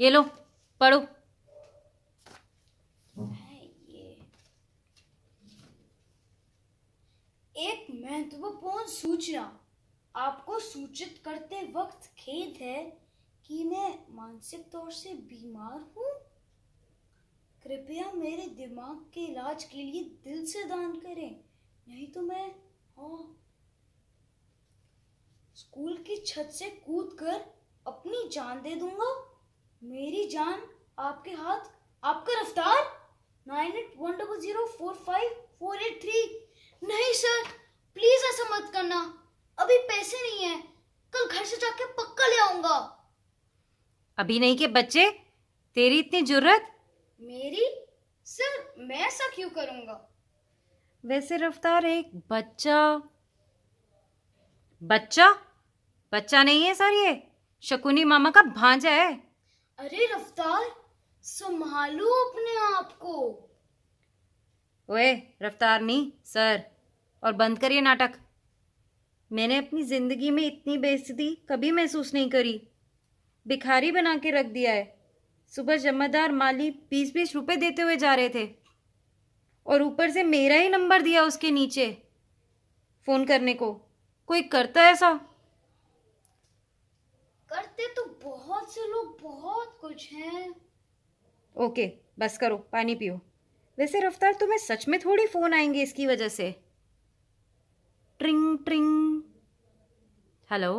ये लो पढ़ो एक महत्वपूर्ण सूचना आपको सूचित करते वक्त खेद है कि मैं मानसिक तौर से बीमार हूँ कृपया मेरे दिमाग के इलाज के लिए दिल से दान करें नहीं तो मैं हाँ स्कूल की छत से कूद कर अपनी जान दे दूंगा मेरी जान आपके हाथ आपका रफ्तार nine eight one double zero four five four eight three नहीं सर प्लीज ऐसा मत करना अभी पैसे नहीं है कल घर से जाके पक्का ले आऊंगा अभी नहीं के बच्चे तेरी इतनी जरूरत मेरी सर मैं ऐसा क्यों करूंगा वैसे रफ्तार एक बच्चा बच्चा बच्चा नहीं है सर ये शकुनी मामा का भांजा है अरे रफ्तार संभालो अपने आप को ओए रफ्तार नहीं सर और बंद करिए नाटक मैंने अपनी जिंदगी में इतनी बेइज्जती कभी महसूस नहीं करी भिखारी बना के रख दिया है सुबह जमादार माली बीस बीस रुपए देते हुए जा रहे थे और ऊपर से मेरा ही नंबर दिया उसके नीचे फ़ोन करने को कोई करता है ऐसा करते तो बहुत से लोग बहुत कुछ हैं ओके बस करो पानी पियो वैसे रफ्तार तुम्हें सच में थोड़ी फोन आएंगे इसकी वजह से ट्रिंग ट्रिंग हेलो